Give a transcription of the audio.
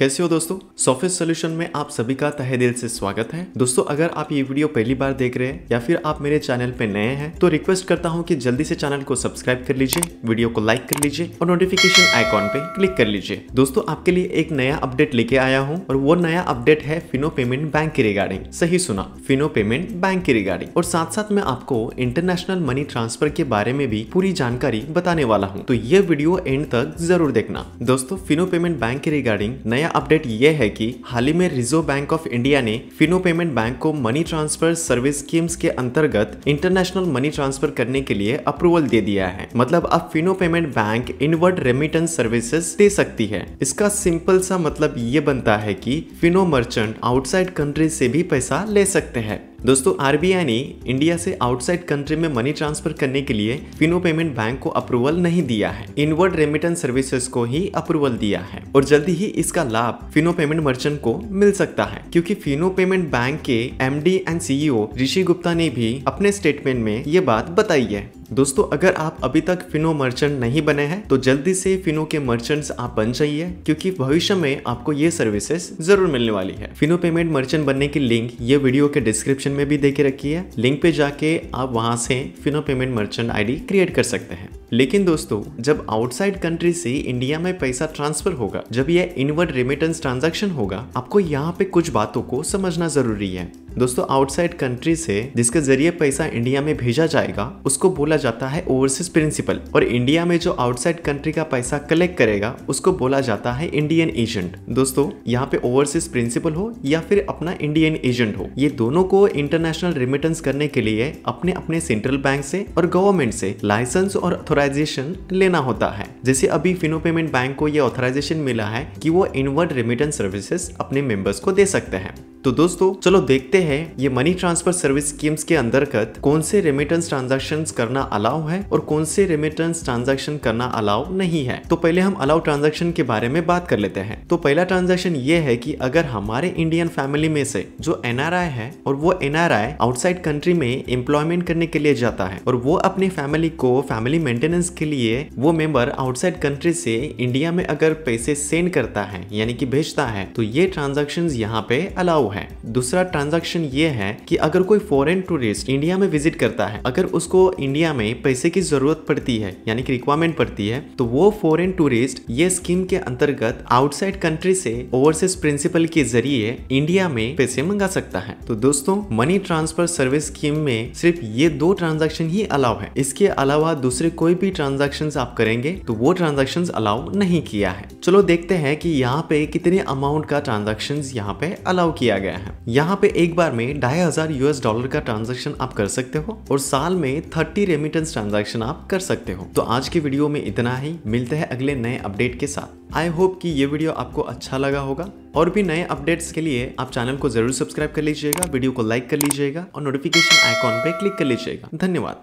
कैसे हो दोस्तों सॉफिस सोल्यूशन में आप सभी का तहे दिल से स्वागत है दोस्तों अगर आप ये वीडियो पहली बार देख रहे हैं या फिर आप मेरे चैनल पे नए हैं तो रिक्वेस्ट करता हूँ कि जल्दी से चैनल को सब्सक्राइब कर लीजिए वीडियो को लाइक कर लीजिए और नोटिफिकेशन आइकॉन पे क्लिक कर लीजिए दोस्तों आपके लिए एक नया अपडेट लेके आया हूँ और वो नया अपडेट है फिनो पेमेंट बैंक की रिगार्डिंग सही सुना फिनो पेमेंट बैंक की रिगार्डिंग और साथ साथ में आपको इंटरनेशनल मनी ट्रांसफर के बारे में भी पूरी जानकारी बताने वाला हूँ तो ये वीडियो एंड तक जरूर देखना दोस्तों फिनो पेमेंट बैंक की रिगार्डिंग नया अपडेट ये है कि हाल ही में रिजर्व बैंक ऑफ इंडिया ने फिनो पेमेंट बैंक को मनी ट्रांसफर सर्विस स्कीम्स के अंतर्गत इंटरनेशनल मनी ट्रांसफर करने के लिए अप्रूवल दे दिया है मतलब अब Fino payment bank inward remittance services दे सकती है इसका सिंपल सा मतलब ये बनता है कि फिनो मर्चेंट आउटसाइड कंट्री से भी पैसा ले सकते हैं दोस्तों आरबीआई ने इंडिया से आउटसाइड कंट्री में मनी ट्रांसफर करने के लिए फिनो पेमेंट बैंक को अप्रूवल नहीं दिया है इनवर्ड रेमिटेंस सर्विसेज को ही अप्रूवल दिया है और जल्दी ही इसका लाभ फिनो पेमेंट मर्चेंट को मिल सकता है क्योंकि फिनो पेमेंट बैंक के MD and CEO Rishi Gupta ने भी अपने स्टेटमेंट में ये बात बताई है दोस्तों अगर आप अभी तक फिनो मर्चेंट नहीं बने हैं तो जल्दी से फिनो के मर्चेंट्स आप बन जाइए क्योंकि भविष्य में आपको ये सर्विसेज जरूर मिलने वाली है फिनो पेमेंट मर्चेंट बनने की लिंक ये वीडियो के डिस्क्रिप्शन में भी देके रखी है लिंक पे जाके आप वहां से Fino payment merchant ID create कर सकते हैं लेकिन दोस्तों जब आउटसाइड कंट्री से इंडिया में पैसा ट्रांसफर होगा जब यह इनवर्ड रेमिटेंस ट्रांजेक्शन होगा आपको यहाँ पे कुछ बातों को समझना जरूरी है दोस्तों आउटसाइड कंट्री से जिसके जरिए पैसा इंडिया में भेजा जाएगा उसको बोला जाता है ओवरसीज प्रिंसिपल और इंडिया में जो आउटसाइड कंट्री का पैसा कलेक्ट करेगा उसको बोला जाता है इंडियन एजेंट दोस्तों यहाँ पे ओवरसीज प्रिंसिपल हो या फिर अपना इंडियन एजेंट हो ये दोनों को इंटरनेशनल रिमिटेंस करने के लिए अपने अपने सेंट्रल बैंक से और गवर्नमेंट से लाइसेंस और अथोराइज ऑथराइजेशन लेना होता है जैसे अभी फिनो पेमेंट बैंक को ये ऑथराइजेशन मिला है कि वो इनवर्ड रेमिटेंस सर्विसेज अपने मेंबर्स को दे सकते हैं तो दोस्तों चलो देखते हैं ये मनी ट्रांसफर सर्विस स्कीम्स के अंतर्गत कौन से रेमिटेंस ट्रांजेक्शन करना अलाउ है और कौन से रेमिटेंस ट्रांजेक्शन करना अलाउ नहीं है तो पहले हम अलाउ ट्रांजेक्शन के बारे में बात कर लेते हैं तो पहला ट्रांजेक्शन ये है कि अगर हमारे इंडियन फैमिली में से जो एनआरआई है और वो एनआरआई आउटसाइड कंट्री में एम्प्लॉयमेंट करने के लिए जाता है और वो अपनी फैमिली को फैमिली मेंटेनेंस के लिए वो मेंबर आउटसाइड कंट्री से इंडिया में अगर पैसे सेंड करता है यानी कि भेजता है तो ये ट्रांजेक्शन यहाँ पे अलाउ है दूसरा ट्रांजेक्शन ये है कि अगर कोई फॉरेन टूरिस्ट इंडिया में विजिट करता है अगर उसको इंडिया में पैसे की जरूरत पड़ती है यानी कि रिक्वायरमेंट पड़ती है तो वो फॉरेन टूरिस्ट ये स्कीम के अंतर्गत आउटसाइड कंट्री से ओवरसीज प्रिंसिपल के जरिए इंडिया में पैसे मंगा सकता है तो दोस्तों मनी ट्रांसफर सर्विस स्कीम में सिर्फ ये दो ट्रांजेक्शन ही अलाउ है इसके अलावा दूसरे कोई भी ट्रांजेक्शन आप करेंगे तो वो ट्रांजेक्शन अलाउ नहीं किया है चलो देखते हैं कि यहाँ पे कितने अमाउंट का ट्रांजेक्शन यहाँ पे अलाउ किया गया है यहाँ पे एक बार में ढाई हजार यूएस डॉलर का ट्रांजेक्शन आप कर सकते हो और साल में थर्टी रेमिटेंस ट्रांजेक्शन आप कर सकते हो तो आज के वीडियो में इतना ही मिलते हैं अगले नए अपडेट के साथ आई होप कि ये वीडियो आपको अच्छा लगा होगा और भी नए अपडेट्स के लिए आप चैनल को जरूर सब्सक्राइब कर लीजिएगा वीडियो को लाइक कर लीजिएगा और नोटिफिकेशन आइकॉन पे क्लिक कर लीजिएगा धन्यवाद